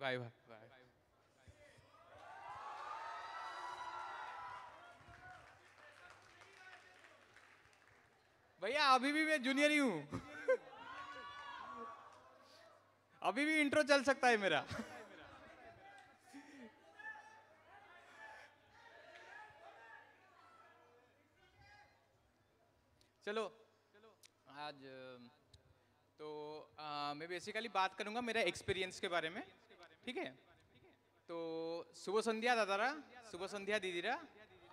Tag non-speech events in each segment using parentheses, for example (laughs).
भाई भाई भाई बाय भैया अभी भी मैं जूनियर ही हूँ (laughs) अभी भी इंट्रो चल सकता है मेरा चलो आज तो आ, मैं बेसिकली बात करूंगा मेरा एक्सपीरियंस के बारे में ठीक है तो शुभ संध्या दादारा शुभ सन्ध्या दीदीरा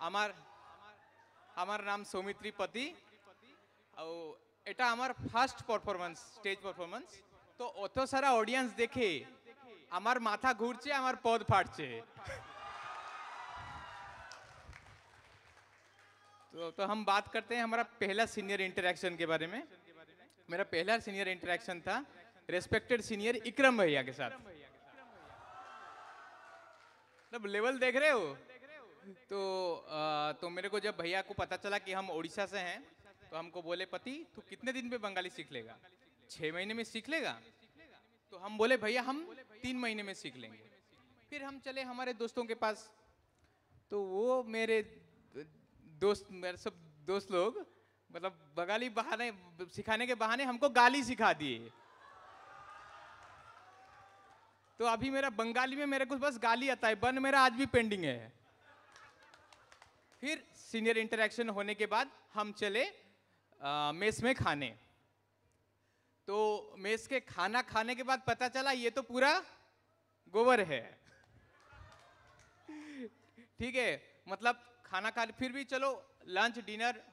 आमार नाम सौमित्री पति आमार फर्स्ट परफॉर्मेंस स्टेज परफॉर्मेंस तो अत सारा ऑडियंस देखे आमार माथा घूर आमार पद फाटे तो हम बात करते हैं हमारा पहला सीनियर इंटरेक्शन के बारे में मेरा पहला सीनियर इंटरेक्शन था रेस्पेक्टेड सीनियर इक्रम भैया के साथ मतलब लेवल देख रहे हो तो आ, तो मेरे को जब भैया को पता चला कि हम उड़ीसा से हैं तो हमको बोले पति तू कितने दिन में बंगाली सीख लेगा छः महीने में सीख लेगा तो हम बोले भैया हम तीन महीने में सीख लेंगे फिर हम चले हमारे दोस्तों के पास तो वो मेरे दोस्त मेरे सब दोस्त लोग मतलब बंगाली बहाने सिखाने के बहाने हमको गाली सिखा दिए तो अभी मेरा बंगाली में मेरे को बस गाली आता है बन मेरा आज भी पेंडिंग है फिर सीनियर इंटरेक्शन होने के बाद हम चले आ, मेस में खाने तो मेस के खाना खाने के बाद पता चला ये तो पूरा गोबर है ठीक है मतलब खाना खा फिर भी चलो लंच डिनर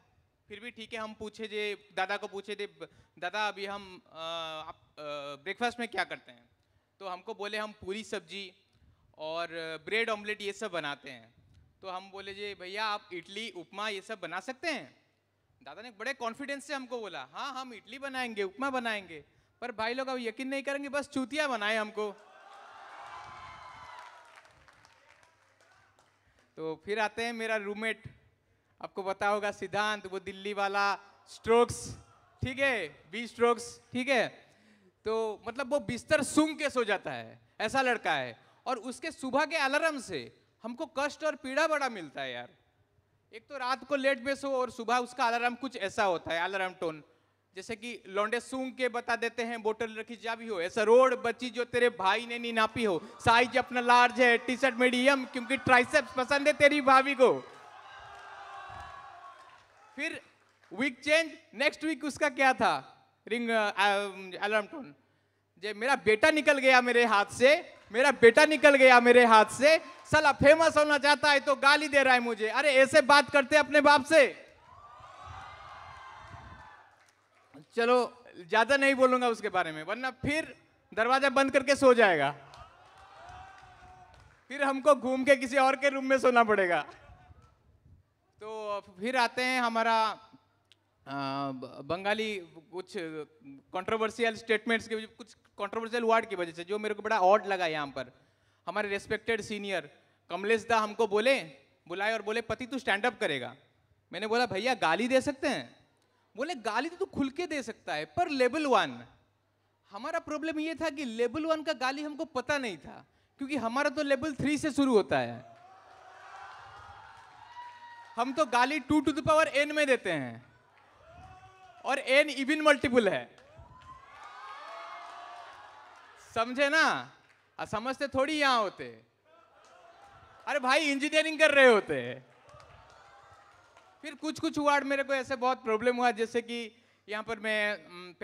फिर भी ठीक है हम पूछे जे दादा को पूछे थे दादा अभी हम ब्रेकफास्ट में क्या करते हैं तो हमको बोले हम पूरी सब्जी और ब्रेड ऑमलेट ये सब बनाते हैं तो हम बोले जी भैया आप इडली उपमा ये सब बना सकते हैं दादा ने बड़े कॉन्फिडेंस से हमको बोला हाँ हम इडली बनाएंगे उपमा बनाएंगे पर भाई लोग अब यकीन नहीं करेंगे बस चूतिया बनाए हमको तो फिर आते हैं मेरा रूममेट आपको पता होगा सिद्धांत वो दिल्ली वाला स्ट्रोक्स ठीक है बी स्ट्रोक्स ठीक है तो मतलब वो बिस्तर सूंघ के सो जाता है ऐसा लड़का है और उसके सुबह के अलार्म से हमको कष्ट और पीड़ा बड़ा मिलता है यार एक तो रात को लेट में सो और सुबह उसका अलार्म कुछ ऐसा होता है अलार्म टोन जैसे कि लौंडे सूंघ के बता देते हैं बोतल रखी जा भी हो ऐसा रोड बच्ची जो तेरे भाई ने नी नापी हो साइज अपना लार्ज है टी शर्ट मीडियम क्योंकि ट्राइसेप्स पसंद है तेरी भाभी को फिर वीक चेंज नेक्स्ट वीक उसका क्या था रिंग अलार्म टोन जे मेरा बेटा निकल गया मेरे हाथ से मेरा बेटा निकल गया मेरे हाथ से साला फेमस होना चाहता है तो गाली दे रहा है मुझे अरे ऐसे बात करते अपने बाप से चलो ज्यादा नहीं बोलूंगा उसके बारे में वरना फिर दरवाजा बंद करके सो जाएगा फिर हमको घूम के किसी और के रूम में सोना पड़ेगा तो फिर आते हैं हमारा बंगाली कुछ कंट्रोवर्शियल स्टेटमेंट्स के कुछ कंट्रोवर्शियल वर्ड की वजह से जो मेरे को बड़ा ऑड लगा यहाँ पर हमारे रेस्पेक्टेड सीनियर कमलेश दा हमको बोले बुलाए और बोले पति तू स्टैंड अप करेगा मैंने बोला भैया गाली दे सकते हैं बोले गाली तो तू खुल के दे सकता है पर लेवल वन हमारा प्रॉब्लम ये था कि लेवल वन का गाली हमको पता नहीं था क्योंकि हमारा तो लेवल थ्री से शुरू होता है हम तो गाली two to the power N में देते हैं और एन इविन मल्टीपल है समझे ना समझते थोड़ी यहां होते अरे भाई इंजीनियरिंग कर रहे होते फिर कुछ कुछ वार्ड मेरे को ऐसे बहुत प्रॉब्लम हुआ जैसे कि यहाँ पर मैं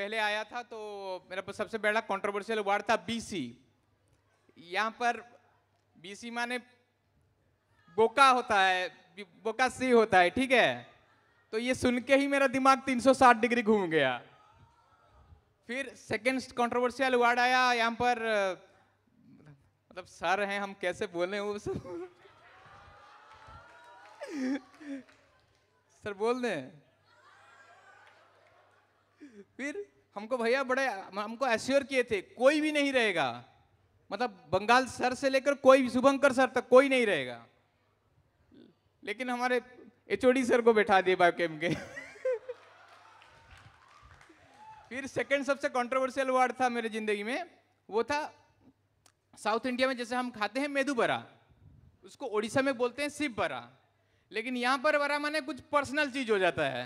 पहले आया था तो मेरा सबसे बड़ा कंट्रोवर्शियल वार्ड था बीसी यहाँ पर बीसी माने बोका होता है बोका सी होता है ठीक है तो ये सुन के ही मेरा दिमाग 360 डिग्री घूम गया फिर सेकेंड कॉन्ट्रोवर्सियल वर्ड आया यहाँ पर मतलब सर हैं हम कैसे बोले वो (laughs) सर बोल दें फिर हमको भैया बड़े हमको एश्योर किए थे कोई भी नहीं रहेगा मतलब बंगाल सर से लेकर कोई शुभंकर सर तक कोई नहीं रहेगा लेकिन हमारे एचओडी सर को बैठा दिए बायोकेम के फिर सेकंड सबसे कंट्रोवर्शियल वर्ड था मेरे जिंदगी में वो था साउथ इंडिया में जैसे हम खाते हैं मेदू बरा उसको ओडिशा में बोलते हैं सिप बरा लेकिन यहाँ पर बरा माने कुछ पर्सनल चीज हो जाता है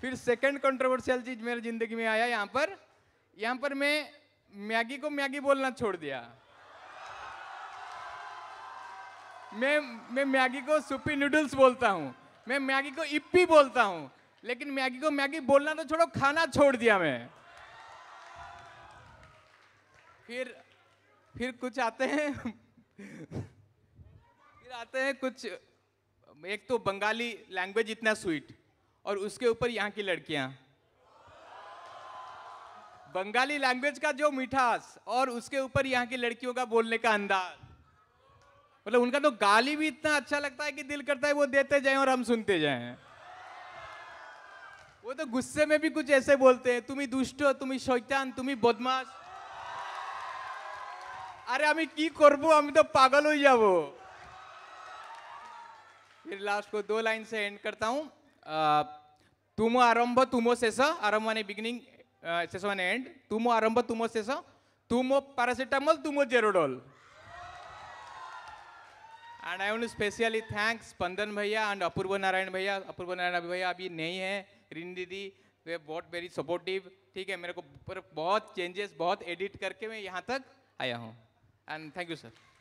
फिर सेकंड कंट्रोवर्शियल चीज मेरे जिंदगी में आया यहाँ पर यहाँ पर मैं मैगी को मैगी बोलना छोड़ दिया मैं मैं मैगी को सुपी नूडल्स बोलता हूँ मैं मैगी को इप्पी बोलता हूँ लेकिन मैगी को मैगी बोलना तो छोड़ो खाना छोड़ दिया मैं फिर फिर कुछ आते हैं फिर आते हैं कुछ एक तो बंगाली लैंग्वेज इतना स्वीट और उसके ऊपर यहाँ की लड़कियाँ बंगाली लैंग्वेज का जो मिठास और उसके ऊपर यहाँ की लड़कियों का बोलने का अंदाज मतलब उनका तो गाली भी इतना अच्छा लगता है कि दिल करता है वो देते जाएं और हम सुनते जाएं वो तो गुस्से में भी कुछ ऐसे बोलते हैं तुम्हें दुष्ट तुम्हें शैतान तुम्हें बदमाश अरे हमें की করব हम तो पागल हो जाब फिर लास्ट को दो लाइन से एंड करता हूँ तुम आरंभ तुमो शेष आरंभ मानी बिगिनिंग शेष माने एंड तुमो आरंभ तुमो शेष तुमो पैरासीटामोल तुमो Zerodol and I want specially thanks Spandan भैया एंड अपूर्व नारायण भैया अपूर्व नारायण भैया अभी नहीं है रिन दीदी वे बहुत वेरी सपोर्टिव ठीक है मेरे को बहुत चेंजेस बहुत एडिट करके मैं यहाँ तक आया हूँ एंड थैंक यू सर